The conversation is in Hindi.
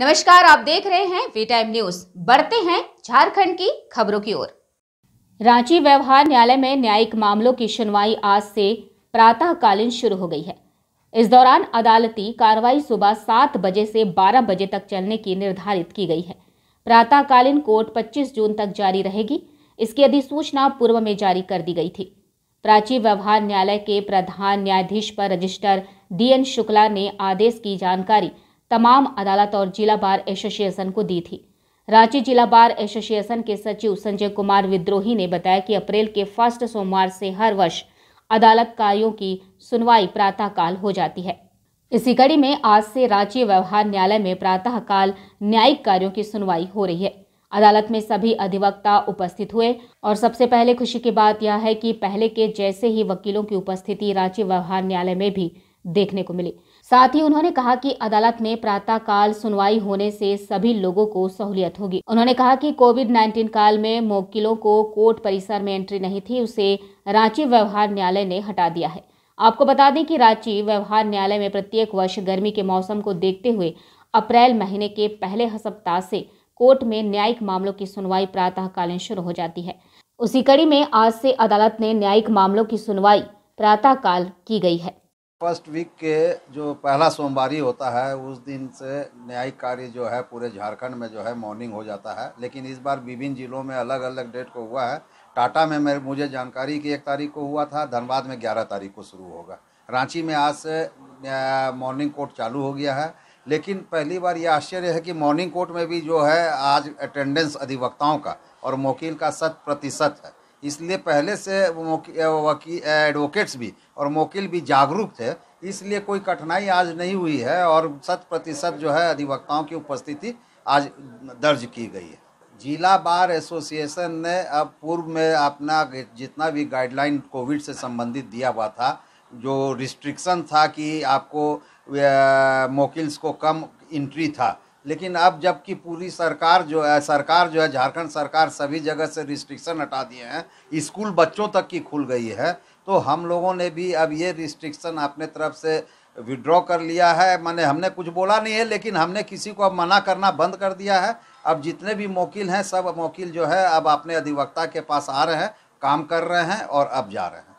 नमस्कार आप देख रहे हैं वी टाइम न्यूज बढ़ते हैं झारखंड की खबरों की ओर रांची व्यवहार न्यायालय में न्यायिक मामलों की सुनवाई आज से प्रातःकालीन शुरू हो गई है इस दौरान अदालती कार्रवाई सुबह सात बजे से बारह बजे तक चलने की निर्धारित की गई है प्रातःकालीन कोर्ट 25 जून तक जारी रहेगी इसकी अधिसूचना पूर्व में जारी कर दी गई थी प्राची व्यवहार न्यायालय के प्रधान न्यायाधीश पर रजिस्टर डीएन शुक्ला ने आदेश की जानकारी तमाम अदालत और जिला बार एसोसिएशन को दी थी रांची जिला बार एसोसिएशन के सचिव संजय कुमार विद्रोही ने बताया कि अप्रैल के फर्स्ट सोमवार से हर वर्ष अदालत कार्यों की सुनवाई प्रातःकाल हो जाती है इसी कड़ी में आज से रांची व्यवहार न्यायालय में प्रातःकाल न्यायिक कार्यों की सुनवाई हो रही है अदालत में सभी अधिवक्ता उपस्थित हुए और सबसे पहले खुशी की बात यह है कि पहले के जैसे ही वकीलों की उपस्थिति रांची व्यवहार न्यायालय में भी देखने को मिली साथ ही उन्होंने कहा कि अदालत में प्रातःकाल सुनवाई होने से सभी लोगों को सहूलियत होगी उन्होंने कहा कि कोविड 19 काल में मोकिलों को कोर्ट परिसर में एंट्री नहीं थी उसे रांची व्यवहार न्यायालय ने हटा दिया है आपको बता दें कि रांची व्यवहार न्यायालय में प्रत्येक वर्ष गर्मी के मौसम को देखते हुए अप्रैल महीने के पहले सप्ताह से कोर्ट में न्यायिक मामलों की सुनवाई प्रातःकालीन शुरू हो जाती है उसी कड़ी में आज से अदालत ने न्यायिक मामलों की सुनवाई प्रातःकाल की गई है फर्स्ट वीक के जो पहला सोमवार होता है उस दिन से न्यायिक कार्य जो है पूरे झारखंड में जो है मॉर्निंग हो जाता है लेकिन इस बार विभिन्न जिलों में अलग अलग डेट को हुआ है टाटा में मेरे मुझे जानकारी कि एक तारीख को हुआ था धनबाद में ग्यारह तारीख को शुरू होगा रांची में आज से मॉर्निंग कोर्ट चालू हो गया है लेकिन पहली बार यह आश्चर्य है कि मॉर्निंग कोर्ट में भी जो है आज अटेंडेंस अधिवक्ताओं का और मोकिल का शत प्रतिशत है इसलिए पहले से वकी एडवोकेट्स भी और मोकिल भी जागरूक थे इसलिए कोई कठिनाई आज नहीं हुई है और शत प्रतिशत जो है अधिवक्ताओं की उपस्थिति आज दर्ज की गई है जिला बार एसोसिएशन ने अब पूर्व में अपना जितना भी गाइडलाइन कोविड से संबंधित दिया हुआ था जो रिस्ट्रिक्शन था कि आपको मोकिल्स को कम इंट्री था लेकिन अब जबकि पूरी सरकार जो है सरकार जो है झारखंड सरकार सभी जगह से रिस्ट्रिक्शन हटा दिए हैं स्कूल बच्चों तक की खुल गई है तो हम लोगों ने भी अब ये रिस्ट्रिक्शन अपने तरफ से विड्रॉ कर लिया है माने हमने कुछ बोला नहीं है लेकिन हमने किसी को अब मना करना बंद कर दिया है अब जितने भी मोकिल हैं सब मोकिल जो है अब अपने अधिवक्ता के पास आ रहे हैं काम कर रहे हैं और अब जा रहे हैं